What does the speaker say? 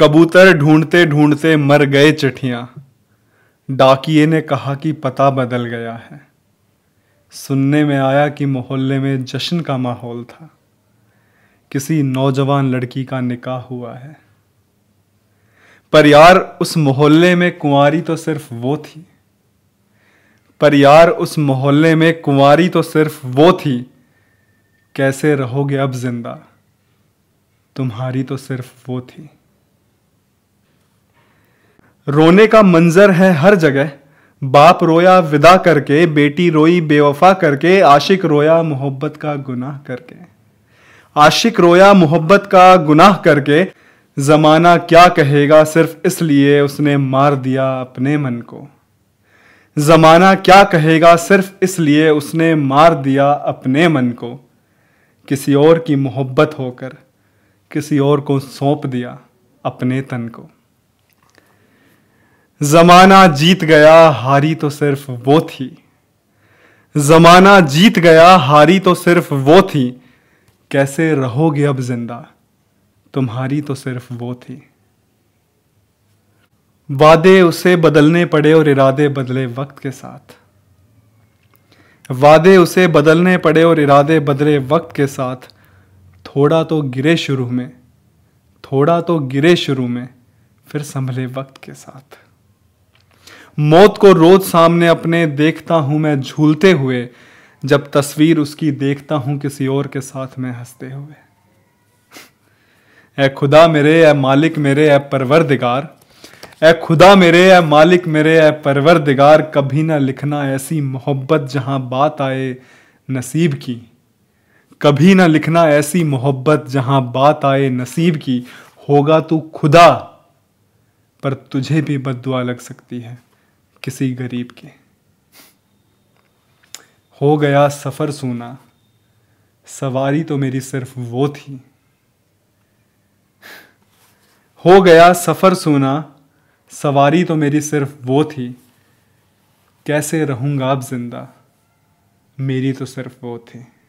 कबूतर ढूंढते ढूंढते मर गए चिठियां डाकिए ने कहा कि पता बदल गया है सुनने में आया कि मोहल्ले में जश्न का माहौल था किसी नौजवान लड़की का निकाह हुआ है पर यार उस मोहल्ले में कुंवारी तो सिर्फ वो थी पर यार उस मोहल्ले में कुंवारी तो सिर्फ वो थी कैसे रहोगे अब जिंदा तुम्हारी तो सिर्फ वो थी रोने का मंजर है हर जगह बाप रोया विदा करके बेटी रोई बेवफा करके आशिक रोया मोहब्बत का गुनाह करके आशिक रोया मोहब्बत का गुनाह करके जमाना क्या कहेगा सिर्फ इसलिए उसने मार दिया अपने मन को जमाना क्या कहेगा सिर्फ इसलिए उसने मार दिया अपने मन को किसी और की मोहब्बत होकर किसी और को सौंप दिया अपने तन को जमाना जीत गया हारी तो सिर्फ वो थी जमाना जीत गया हारी तो सिर्फ वो थी कैसे रहोगे अब जिंदा तुम्हारी तो सिर्फ वो थी वादे उसे बदलने पड़े और इरादे बदले वक्त के साथ वादे उसे बदलने पड़े और इरादे बदले वक्त के साथ थोड़ा तो गिरे शुरू में थोड़ा तो गिरे शुरू में फिर संभले वक्त के साथ मौत को रोज सामने अपने देखता हूं मैं झूलते हुए जब तस्वीर उसकी देखता हूं किसी और के साथ में हंसते हुए ए खुदा मेरे ए मालिक मेरे ए परवर दिगार ए खुदा मेरे ए मालिक मेरे ए परवर दिगार कभी ना लिखना ऐसी मोहब्बत जहां बात आए नसीब की कभी ना लिखना ऐसी मोहब्बत जहां बात आए नसीब की होगा तू खुदा पर तुझे भी बददुआ लग सकती है किसी गरीब के हो गया सफ़र सूना सवारी तो मेरी सिर्फ वो थी हो गया सफ़र सूना सवारी तो मेरी सिर्फ वो थी कैसे रहूँगा आप जिंदा मेरी तो सिर्फ वो थी